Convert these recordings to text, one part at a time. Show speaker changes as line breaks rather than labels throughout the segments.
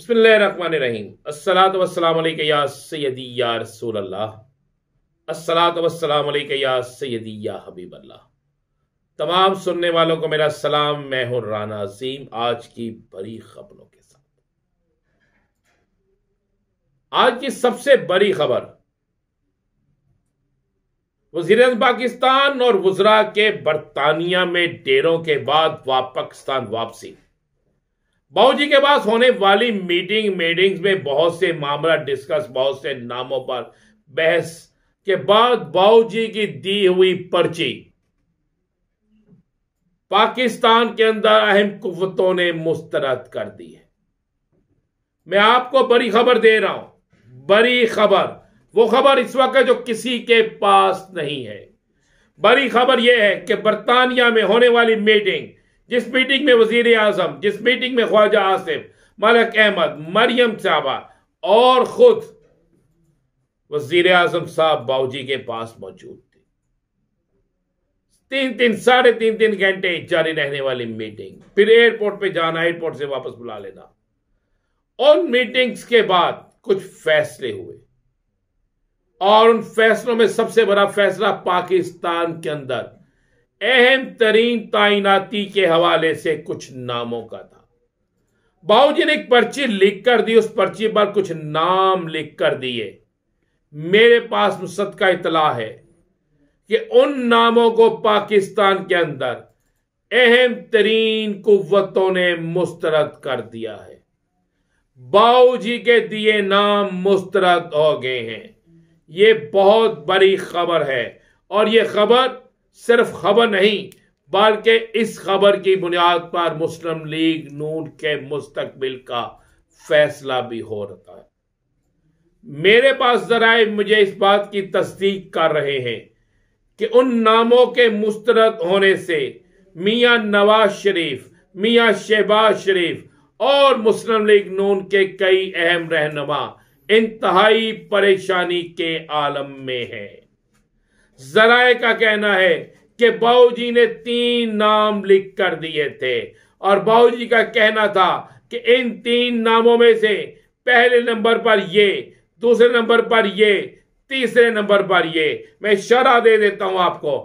बसमीम तमाम सुनने वालों को मेरा सलाम मैं हूं राना अजीम आज की बड़ी खबरों के साथ आज की सबसे बड़ी खबर वजीर पाकिस्तान और वजरा के बरतानिया में डेरों के बाद पाकिस्तान वापसी बाबूजी के पास होने वाली मीटिंग मीटिंग्स में बहुत से मामला डिस्कस बहुत से नामों पर बहस के बाद बाबूजी की दी हुई पर्ची पाकिस्तान के अंदर अहम कुतों ने मुस्तरद कर दी है मैं आपको बड़ी खबर दे रहा हूं बड़ी खबर वो खबर इस वक्त जो किसी के पास नहीं है बड़ी खबर यह है कि बरतानिया में होने वाली मीटिंग जिस मीटिंग में वजीर आजम जिस मीटिंग में ख्वाजा आसिफ मलक अहमद मरियम साहबा और खुद वजीर आजम साहब बाऊजी के पास मौजूद थे तीन तीन साढ़े तीन तीन घंटे जारी रहने वाली मीटिंग फिर एयरपोर्ट पे जाना एयरपोर्ट से वापस बुला लेना उन मीटिंग्स के बाद कुछ फैसले हुए और उन फैसलों में सबसे बड़ा फैसला पाकिस्तान के अंदर अहम तरीन तैनाती के हवाले से कुछ नामों का था जी ने एक पर्ची लिख कर दी उस पर्ची पर कुछ नाम लिख कर दिए मेरे पास मुसद का इतला है कि उन नामों को पाकिस्तान के अंदर अहम तरीन कुतों ने मुस्तरद कर दिया है जी के दिए नाम मुस्तरद हो गए हैं ये बहुत बड़ी खबर है और ये खबर सिर्फ खबर नहीं बल्कि इस खबर की बुनियाद पर मुस्लिम लीग नून के मुस्तबिल का फैसला भी हो रहा है मेरे पास जराए मुझे इस बात की तस्दीक कर रहे हैं कि उन नामों के मुस्तरद होने से मियां नवाज शरीफ मियां शहबाज शरीफ और मुस्लिम लीग नून के कई अहम रहनुमा इंतहाई परेशानी के आलम में है जराए का कहना है कि जी ने तीन नाम लिख कर दिए थे और जी का कहना था कि इन तीन नामों में से पहले नंबर पर ये दूसरे नंबर पर ये तीसरे नंबर पर ये मैं शरा दे देता हूं आपको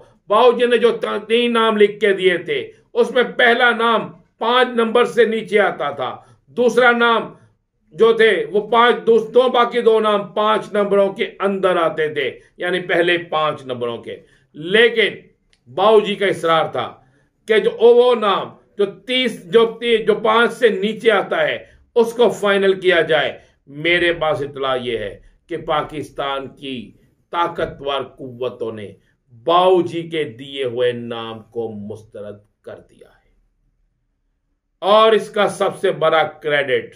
जी ने जो तीन नाम लिख के दिए थे उसमें पहला नाम पांच नंबर से नीचे आता था दूसरा नाम जो थे वो पांच दोस्तों बाकी दो नाम पांच नंबरों के अंदर आते थे यानी पहले पांच नंबरों के लेकिन बाबू जी का इसरार था कि जो वो नाम जो तीस जो तीस जो पांच से नीचे आता है उसको फाइनल किया जाए मेरे पास इतला ये है कि पाकिस्तान की ताकतवर कुतों ने बाबू जी के दिए हुए नाम को मुस्तरद कर दिया है और इसका सबसे बड़ा क्रेडिट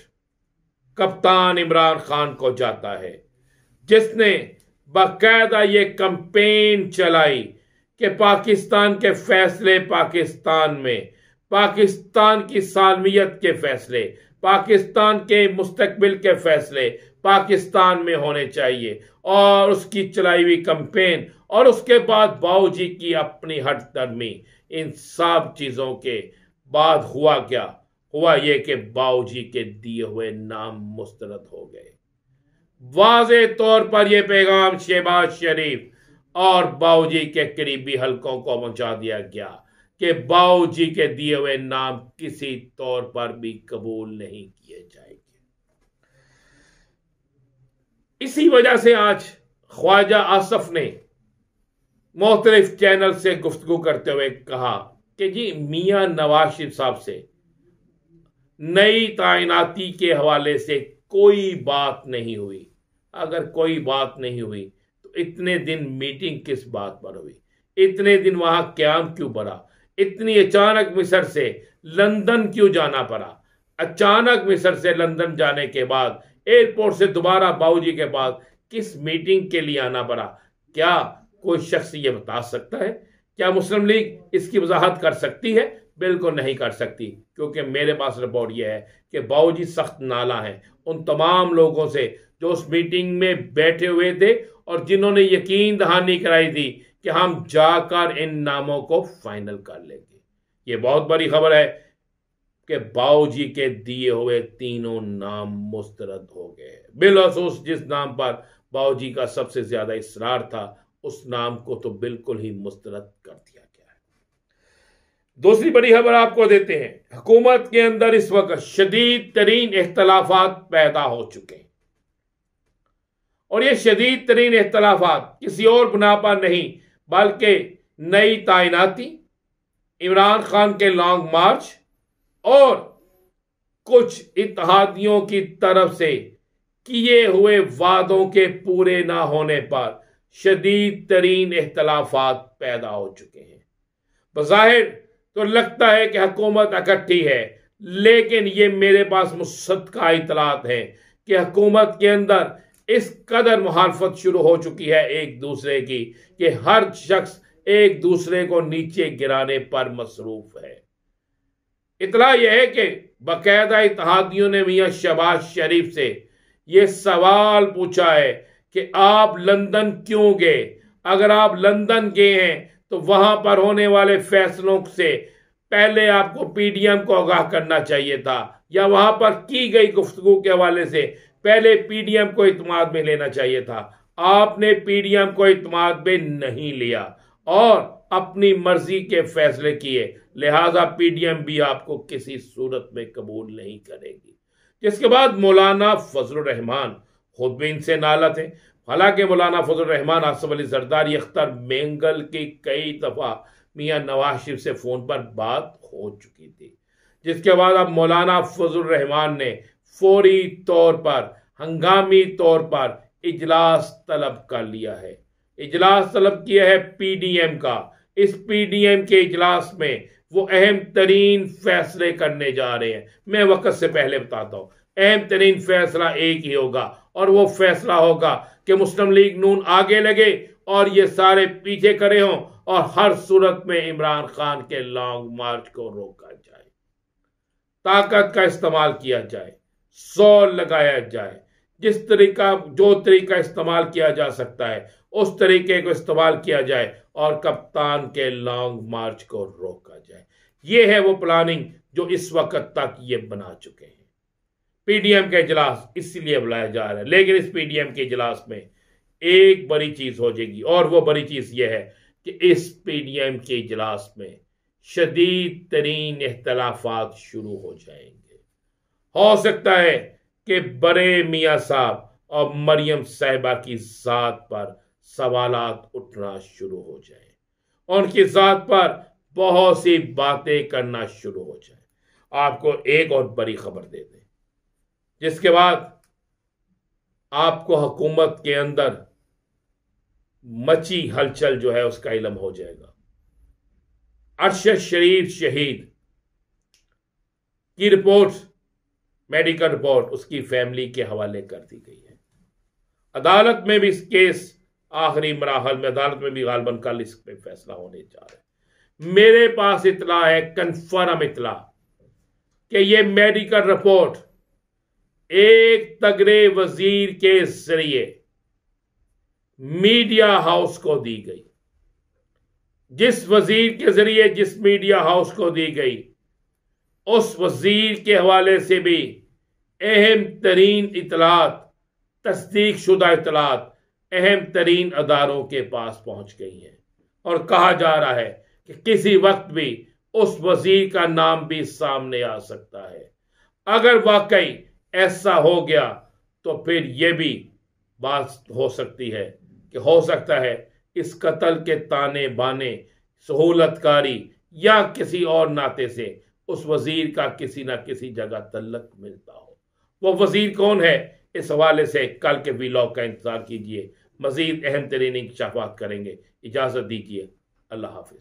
कप्तान इमरान खान को जाता है जिसने बाकायदा ये कंपेन चलाई कि पाकिस्तान के फैसले पाकिस्तान में पाकिस्तान की सालमियत के फैसले पाकिस्तान के मुस्तबिल के फैसले पाकिस्तान में होने चाहिए और उसकी चलाई हुई कंपेन और उसके बाद बाहू जी की अपनी हट धर्मी इन सब चीज़ों के बाद हुआ क्या हुआ यह कि बाऊजी के दिए हुए नाम मुस्तरद हो गए वाज तौर पर यह पैगाम शहबाज शरीफ और बाऊजी के करीबी हलकों को पहुंचा दिया गया कि बाऊजी के दिए हुए नाम किसी तौर पर भी कबूल नहीं किए जाएंगे इसी वजह से आज ख्वाजा आसफ ने मुख्तलिफ चैनल से गुफ्तगु करते हुए कहा कि जी मियां नवाज शरीफ साहब से नई तैनाती के हवाले से कोई बात नहीं हुई अगर कोई बात नहीं हुई तो इतने दिन मीटिंग किस बात पर हुई इतने दिन वहां क्याम क्यों पड़ा इतनी अचानक मिस्र से लंदन क्यों जाना पड़ा अचानक मिस्र से लंदन जाने के बाद एयरपोर्ट से दोबारा बाबूजी के पास किस मीटिंग के लिए आना पड़ा क्या कोई शख्स ये बता सकता है क्या मुस्लिम लीग इसकी वजाहत कर सकती है बिल्कुल नहीं कर सकती क्योंकि मेरे पास रिपोर्ट यह है कि जी सख्त नाला हैं उन तमाम लोगों से जो उस मीटिंग में बैठे हुए थे और जिन्होंने यकीन दहानी कराई थी कि हम जाकर इन नामों को फाइनल कर लेंगे ये बहुत बड़ी खबर है कि बाऊ जी के दिए हुए तीनों नाम मुस्तरद हो गए बिलसूस जिस नाम पर बाऊ जी का सबसे ज्यादा इसरार था उस नाम को तो बिल्कुल ही मुस्तरद कर दिया दूसरी बड़ी खबर आपको देते हैं हुकूमत के अंदर इस वक्त शदीद तरीन इख्तलाफात पैदा हो चुके हैं और ये शदीद तरीन इख्तलाफात किसी और बुना पर नहीं बल्कि नई तैनाती इमरान खान के लॉन्ग मार्च और कुछ इतिहादियों की तरफ से किए हुए वादों के पूरे ना होने पर शदीद तरीन इख्तलाफात पैदा हो चुके हैं बज़ाहिर तो लगता है कि हकूमत इकट्ठी है लेकिन ये मेरे पास मुसद का इतलात है कि हकूमत के अंदर इस कदर मुहारफत शुरू हो चुकी है एक दूसरे की कि हर शख्स एक दूसरे को नीचे गिराने पर मसरूफ है इतला यह है कि बाकायदा इतिहादियों ने मियाँ शबाज शरीफ से यह सवाल पूछा है कि आप लंदन क्यों गए अगर आप लंदन गए हैं तो वहां पर होने वाले फैसलों से पहले आपको पीडीएम को आगाह करना चाहिए था या वहां पर की गई गुफ्तु के हवाले से पहले पीडीएम को इतमाद में लेना चाहिए था आपने पीडीएम को इतमाद में नहीं लिया और अपनी मर्जी के फैसले किए लिहाजा पीडीएम भी आपको किसी सूरत में कबूल नहीं करेगी जिसके बाद मौलाना फजल रहमान खुद भी इनसे नाला थे हालांकि मौलाना रहमान आसफ अली जरदारी अख्तर मेंगल की कई दफ़ा मियाँ नवाज शरीफ से फ़ोन पर बात हो चुकी थी जिसके बाद अब मौलाना रहमान ने फौरी तौर पर हंगामी तौर पर इजलास तलब कर लिया है इजलास तलब किया है पीडीएम का इस पीडीएम के इजलास में वो अहम तरीन फैसले करने जा रहे हैं मैं वक्त से पहले बताता हूँ अहम तरीन फैसला एक ही होगा और वो फैसला होगा कि मुस्लिम लीग नून आगे लगे और ये सारे पीछे खड़े हों और हर सूरत में इमरान खान के लॉन्ग मार्च को रोका जाए ताकत का इस्तेमाल किया जाए सौ लगाया जाए जिस तरीका जो तरीका इस्तेमाल किया जा सकता है उस तरीके को इस्तेमाल किया जाए और कप्तान के लॉन्ग मार्च को रोका जाए ये है वो प्लानिंग जो इस वक्त तक ये बना चुके हैं पीडीएम का इजलास इसलिए बुलाया जा रहा है लेकिन इस पीडीएम के इजलास में एक बड़ी चीज हो जाएगी और वो बड़ी चीज यह है कि इस पीडीएम के इजलास में शदीद तरीन अख्तलाफात शुरू हो जाएंगे हो सकता है कि बड़े मियाँ साहब और मरियम साहबा की ज़ात पर सवाल उठना शुरू हो जाए उनकी ज़ात पर बहुत सी बातें करना शुरू हो जाए आपको एक और बड़ी खबर दे दें जिसके बाद आपको हुकूमत के अंदर मची हलचल जो है उसका इलम हो जाएगा अरशद शरीफ शहीद की रिपोर्ट मेडिकल रिपोर्ट उसकी फैमिली के हवाले कर दी गई है अदालत में भी इस केस आखिरी मराहल में अदालत में भी गालबन कल इस पर फैसला होने जा रहा है मेरे पास इतला है कन्फर्म इतला कि ये मेडिकल रिपोर्ट एक तगड़े वजीर के जरिए मीडिया हाउस को दी गई जिस वजीर के जरिए जिस मीडिया हाउस को दी गई उस वजीर के हवाले से भी अहम तरीन इतलात तस्दीक शुदा इतलात अहम तरीन अदारों के पास पहुंच गई हैं और कहा जा रहा है कि किसी वक्त भी उस वजीर का नाम भी सामने आ सकता है अगर वाकई ऐसा हो गया तो फिर यह भी बात हो सकती है कि हो सकता है इस कत्ल के ताने बाने सहूलतकारी या किसी और नाते से उस वजीर का किसी ना किसी जगह तल्लक मिलता हो वो वजीर कौन है इस हवाले से कल के व्लॉग का इंतजार कीजिए मजीद अहम तरीन इंकशाफात करेंगे इजाज़त दीजिए अल्लाह हाफिज